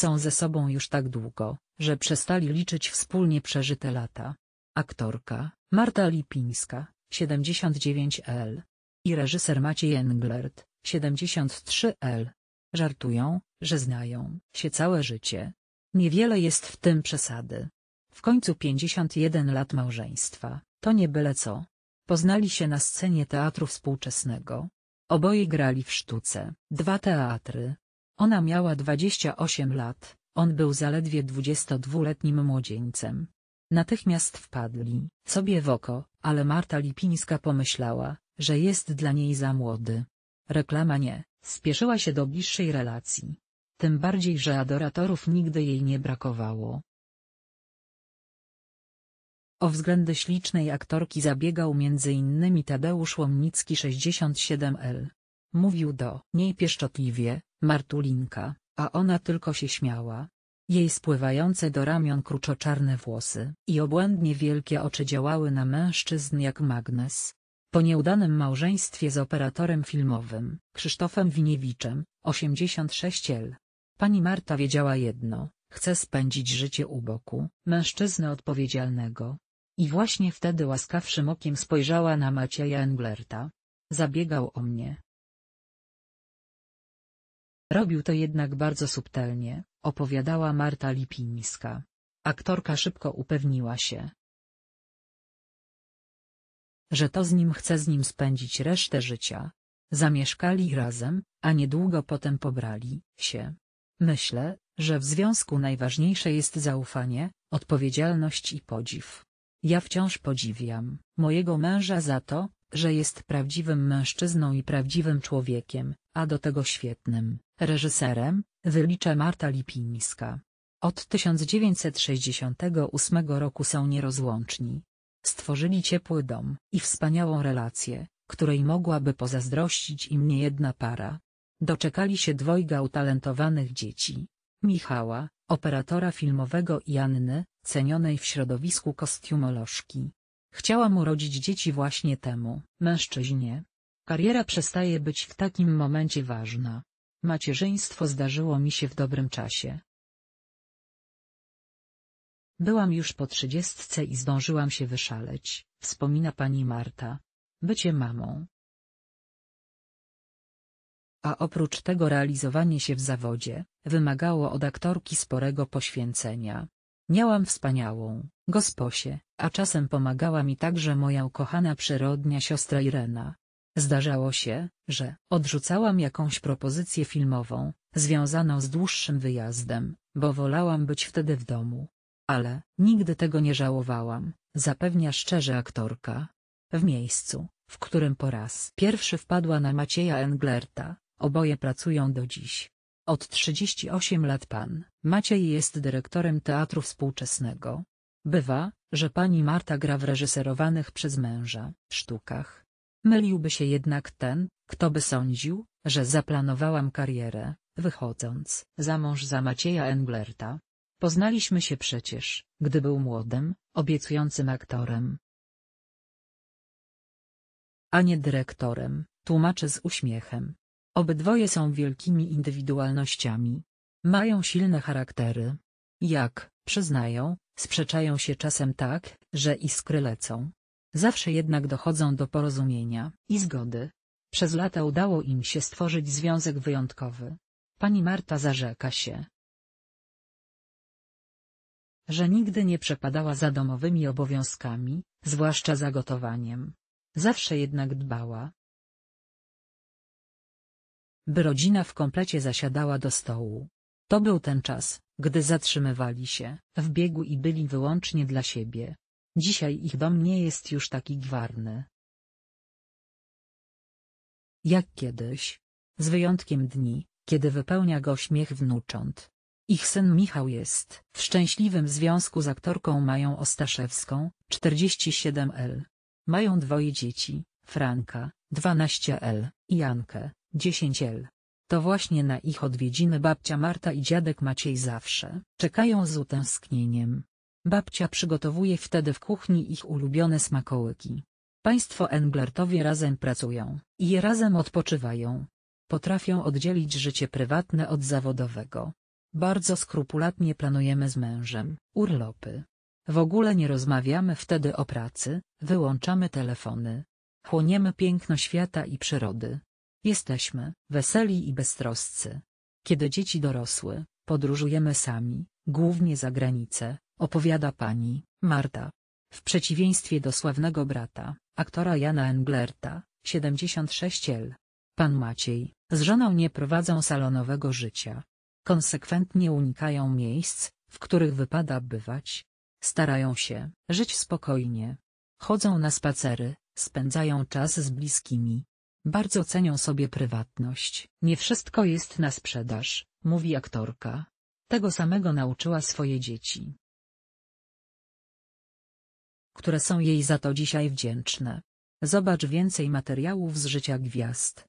Są ze sobą już tak długo, że przestali liczyć wspólnie przeżyte lata. Aktorka, Marta Lipińska, 79L. I reżyser Maciej Englert, 73L. Żartują, że znają się całe życie. Niewiele jest w tym przesady. W końcu 51 lat małżeństwa, to nie byle co. Poznali się na scenie teatru współczesnego. Oboje grali w sztuce, dwa teatry, ona miała 28 lat, on był zaledwie 22-letnim młodzieńcem. Natychmiast wpadli sobie w oko, ale Marta Lipińska pomyślała, że jest dla niej za młody. Reklama nie, spieszyła się do bliższej relacji. Tym bardziej, że adoratorów nigdy jej nie brakowało. O względy ślicznej aktorki zabiegał m.in. Tadeusz Łomnicki 67L. Mówił do niej pieszczotliwie, Martulinka, a ona tylko się śmiała. Jej spływające do ramion kruczoczarne włosy i obłędnie wielkie oczy działały na mężczyzn jak magnes. Po nieudanym małżeństwie z operatorem filmowym, Krzysztofem Winiewiczem, 86L. Pani Marta wiedziała jedno, chce spędzić życie u boku, mężczyzny odpowiedzialnego. I właśnie wtedy łaskawszym okiem spojrzała na Macieja Englerta. Zabiegał o mnie, Robił to jednak bardzo subtelnie, opowiadała Marta Lipińska. Aktorka szybko upewniła się, że to z nim chce z nim spędzić resztę życia. Zamieszkali razem, a niedługo potem pobrali się. Myślę, że w związku najważniejsze jest zaufanie, odpowiedzialność i podziw. Ja wciąż podziwiam mojego męża za to, że jest prawdziwym mężczyzną i prawdziwym człowiekiem, a do tego świetnym Reżyserem, wylicza Marta Lipińska. Od 1968 roku są nierozłączni. Stworzyli ciepły dom i wspaniałą relację, której mogłaby pozazdrościć im niejedna para. Doczekali się dwojga utalentowanych dzieci. Michała, operatora filmowego i Anny, cenionej w środowisku kostiumolożki. Chciała mu rodzić dzieci właśnie temu, mężczyźnie. Kariera przestaje być w takim momencie ważna. Macierzyństwo zdarzyło mi się w dobrym czasie. Byłam już po trzydziestce i zdążyłam się wyszaleć, wspomina pani Marta. Bycie mamą. A oprócz tego realizowanie się w zawodzie, wymagało od aktorki sporego poświęcenia. Miałam wspaniałą, gosposię, a czasem pomagała mi także moja ukochana przyrodnia siostra Irena, Zdarzało się, że odrzucałam jakąś propozycję filmową, związaną z dłuższym wyjazdem, bo wolałam być wtedy w domu. Ale nigdy tego nie żałowałam, zapewnia szczerze aktorka. W miejscu, w którym po raz pierwszy wpadła na Macieja Englerta, oboje pracują do dziś. Od 38 lat pan Maciej jest dyrektorem teatru współczesnego. Bywa, że pani Marta gra w reżyserowanych przez męża sztukach, Myliłby się jednak ten, kto by sądził, że zaplanowałam karierę, wychodząc za mąż za Macieja Englerta. Poznaliśmy się przecież, gdy był młodym, obiecującym aktorem. A nie dyrektorem, tłumaczy z uśmiechem. Obydwoje są wielkimi indywidualnościami. Mają silne charaktery. Jak, przyznają, sprzeczają się czasem tak, że iskry lecą. Zawsze jednak dochodzą do porozumienia i zgody. Przez lata udało im się stworzyć związek wyjątkowy. Pani Marta zarzeka się, że nigdy nie przepadała za domowymi obowiązkami, zwłaszcza za gotowaniem. Zawsze jednak dbała, by rodzina w komplecie zasiadała do stołu. To był ten czas, gdy zatrzymywali się w biegu i byli wyłącznie dla siebie. Dzisiaj ich dom nie jest już taki gwarny. Jak kiedyś. Z wyjątkiem dni, kiedy wypełnia go śmiech wnucząt. Ich syn Michał jest w szczęśliwym związku z aktorką Mają Ostaszewską, 47L. Mają dwoje dzieci, Franka, 12L i Jankę, 10L. To właśnie na ich odwiedziny babcia Marta i dziadek Maciej zawsze czekają z utęsknieniem. Babcia przygotowuje wtedy w kuchni ich ulubione smakołyki. Państwo Englertowie razem pracują i razem odpoczywają. Potrafią oddzielić życie prywatne od zawodowego. Bardzo skrupulatnie planujemy z mężem urlopy. W ogóle nie rozmawiamy wtedy o pracy, wyłączamy telefony. Chłoniemy piękno świata i przyrody. Jesteśmy weseli i beztroscy. Kiedy dzieci dorosły, podróżujemy sami, głównie za granicę, opowiada pani, Marta. W przeciwieństwie do sławnego brata, aktora Jana Englerta, 76L. Pan Maciej, z żoną nie prowadzą salonowego życia. Konsekwentnie unikają miejsc, w których wypada bywać. Starają się żyć spokojnie. Chodzą na spacery, spędzają czas z bliskimi. Bardzo cenią sobie prywatność. Nie wszystko jest na sprzedaż, mówi aktorka. Tego samego nauczyła swoje dzieci. Które są jej za to dzisiaj wdzięczne. Zobacz więcej materiałów z życia gwiazd.